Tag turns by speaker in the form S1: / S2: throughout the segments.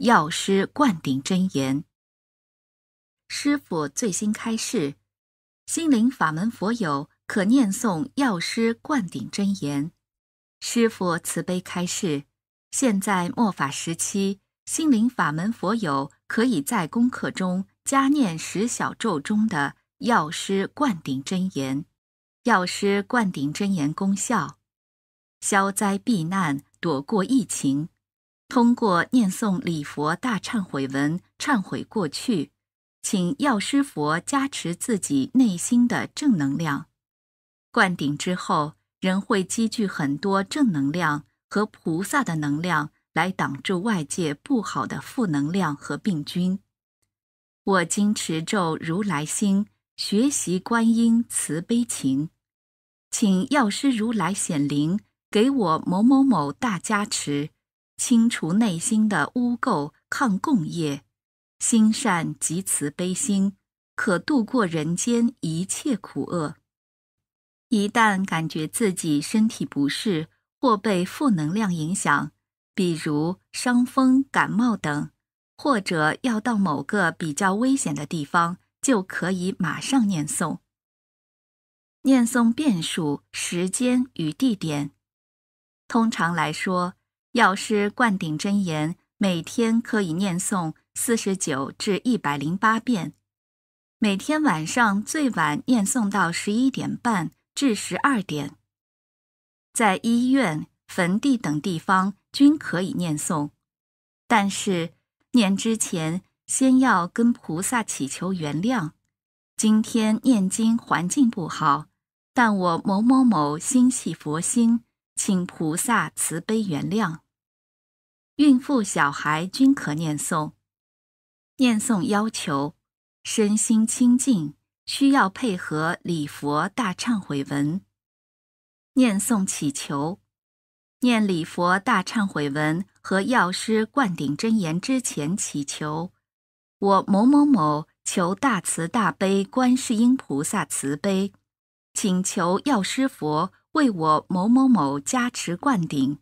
S1: 药师灌顶真言。师傅最新开示，心灵法门佛友可念诵药师灌顶真言。师傅慈悲开示，现在末法时期，心灵法门佛友可以在功课中加念十小咒中的药师灌顶真言。药师灌顶真言功效：消灾避难，躲过疫情。通过念诵礼佛大忏悔文，忏悔过去，请药师佛加持自己内心的正能量。灌顶之后，人会积聚很多正能量和菩萨的能量，来挡住外界不好的负能量和病菌。我今持咒如来心，学习观音慈悲情，请药师如来显灵，给我某某某大加持。清除内心的污垢，抗共业，心善及慈悲心，可度过人间一切苦厄。一旦感觉自己身体不适或被负能量影响，比如伤风、感冒等，或者要到某个比较危险的地方，就可以马上念诵。念诵变数时间与地点，通常来说。药师灌顶真言，每天可以念诵四十九至一百零八遍，每天晚上最晚念诵到十一点半至十二点，在医院、坟地等地方均可以念诵，但是念之前先要跟菩萨祈求原谅。今天念经环境不好，但我某某某心系佛心。请菩萨慈悲原谅，孕妇小孩均可念诵。念诵要求身心清净，需要配合礼佛大忏悔文。念诵祈求，念礼佛大忏悔文和药师灌顶真言之前祈求，我某某某求大慈大悲观世音菩萨慈悲，请求药师佛。为我某某某加持灌顶，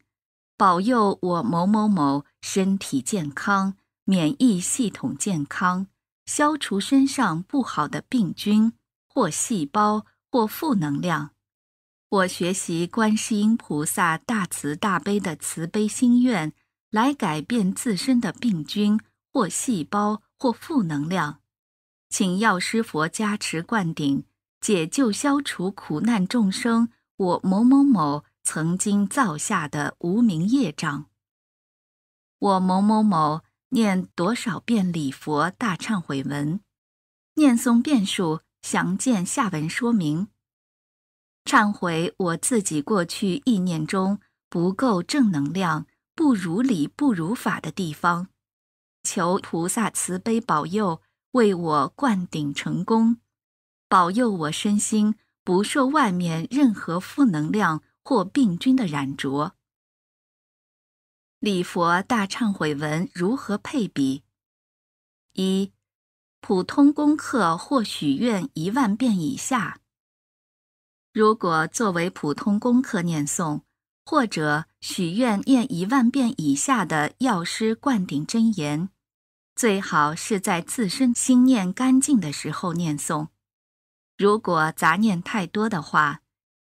S1: 保佑我某某某身体健康，免疫系统健康，消除身上不好的病菌或细胞或负能量。我学习观世音菩萨大慈大悲的慈悲心愿，来改变自身的病菌或细胞或负能量。请药师佛加持灌顶，解救消除苦难众生。我某某某曾经造下的无名业障。我某某某念多少遍礼佛大忏悔文，念诵遍数详见下文说明。忏悔我自己过去意念中不够正能量、不如理不如法的地方，求菩萨慈悲保佑，为我灌顶成功，保佑我身心。不受外面任何负能量或病菌的染着。礼佛大忏悔文如何配比？一、普通功课或许愿一万遍以下。如果作为普通功课念诵，或者许愿念一万遍以下的药师灌顶真言，最好是在自身心念干净的时候念诵。如果杂念太多的话，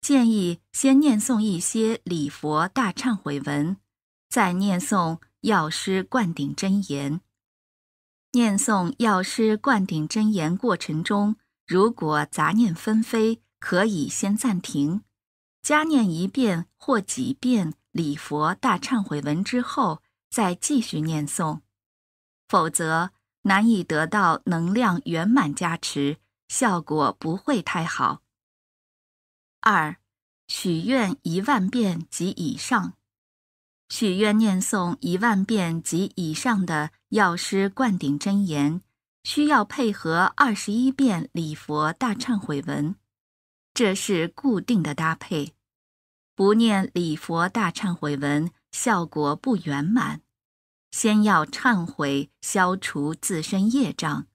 S1: 建议先念诵一些礼佛大忏悔文，再念诵药师灌顶真言。念诵药师灌顶真言过程中，如果杂念纷飞，可以先暂停，加念一遍或几遍礼佛大忏悔文之后再继续念诵，否则难以得到能量圆满加持。效果不会太好。二，许愿一万遍及以上，许愿念诵一万遍及以上的药师灌顶真言，需要配合二十一遍礼佛大忏悔文，这是固定的搭配。不念礼佛大忏悔文，效果不圆满。先要忏悔，消除自身业障。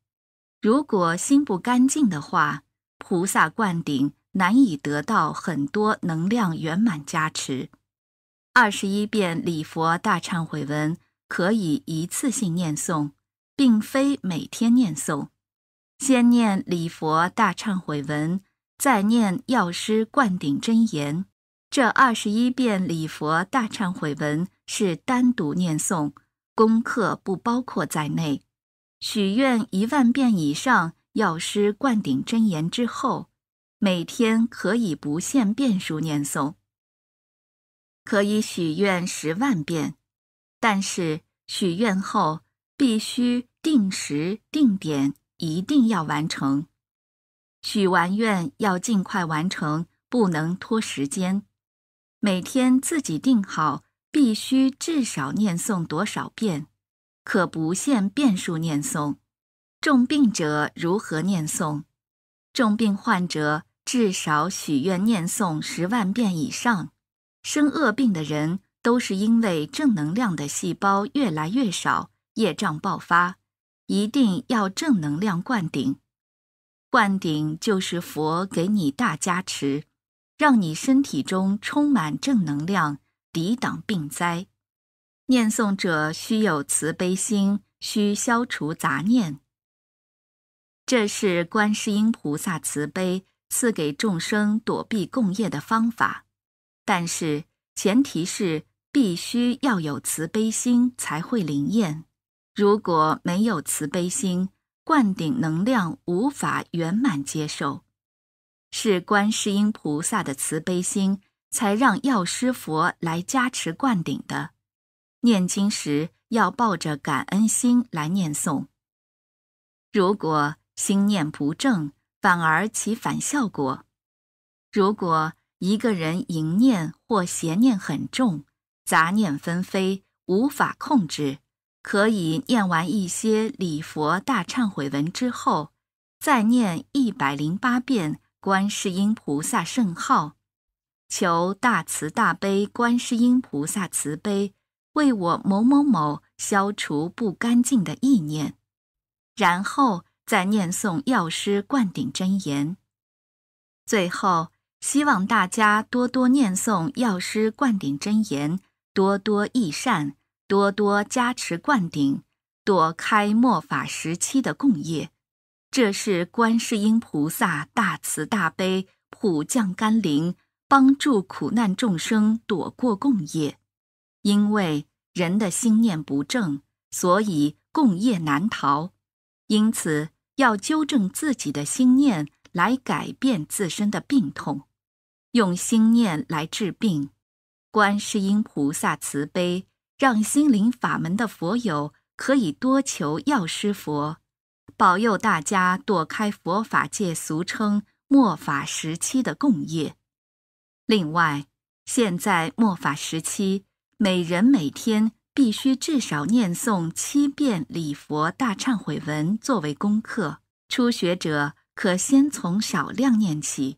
S1: 如果心不干净的话，菩萨灌顶难以得到很多能量圆满加持。二十一遍礼佛大忏悔文可以一次性念诵，并非每天念诵。先念礼佛大忏悔文，再念药师灌顶真言。这二十一遍礼佛大忏悔文是单独念诵，功课不包括在内。许愿一万遍以上，药师灌顶真言之后，每天可以不限遍数念诵，可以许愿十万遍，但是许愿后必须定时定点，一定要完成。许完愿要尽快完成，不能拖时间。每天自己定好，必须至少念诵多少遍。可不限变数念诵，重病者如何念诵？重病患者至少许愿念诵十万遍以上。生恶病的人都是因为正能量的细胞越来越少，业障爆发。一定要正能量灌顶，灌顶就是佛给你大加持，让你身体中充满正能量，抵挡病灾。念诵者须有慈悲心，需消除杂念。这是观世音菩萨慈悲赐给众生躲避共业的方法，但是前提是必须要有慈悲心才会灵验。如果没有慈悲心，灌顶能量无法圆满接受。是观世音菩萨的慈悲心才让药师佛来加持灌顶的。念经时要抱着感恩心来念诵，如果心念不正，反而起反效果。如果一个人淫念或邪念很重，杂念纷飞，无法控制，可以念完一些礼佛大忏悔文之后，再念一百零八遍观世音菩萨圣号，求大慈大悲观世音菩萨慈悲。为我某某某消除不干净的意念，然后再念诵药师灌顶真言。最后，希望大家多多念诵药师灌顶真言，多多益善，多多加持灌顶，躲开末法时期的共业。这是观世音菩萨大慈大悲，普降甘霖，帮助苦难众生躲过共业。因为人的心念不正，所以共业难逃。因此，要纠正自己的心念，来改变自身的病痛，用心念来治病。观世音菩萨慈悲，让心灵法门的佛友可以多求药师佛，保佑大家躲开佛法界俗称末法时期的共业。另外，现在末法时期。每人每天必须至少念诵七遍《礼佛大忏悔文》作为功课。初学者可先从少量念起。